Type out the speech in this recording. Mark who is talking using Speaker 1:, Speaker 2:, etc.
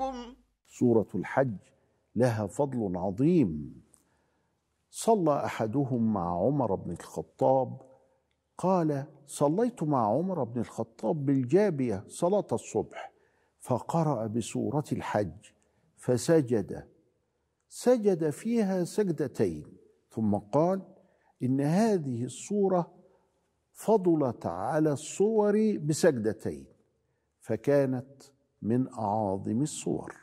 Speaker 1: عليكم
Speaker 2: سورة الحج لها فضل عظيم صلى أحدهم مع عمر بن الخطاب قال صليت مع عمر بن الخطاب بالجابية صلاة الصبح فقرأ بسورة الحج فسجد سجد فيها سجدتين ثم قال إن هذه الصورة فضلت على الصور بسجدتين فكانت من اعاظم الصور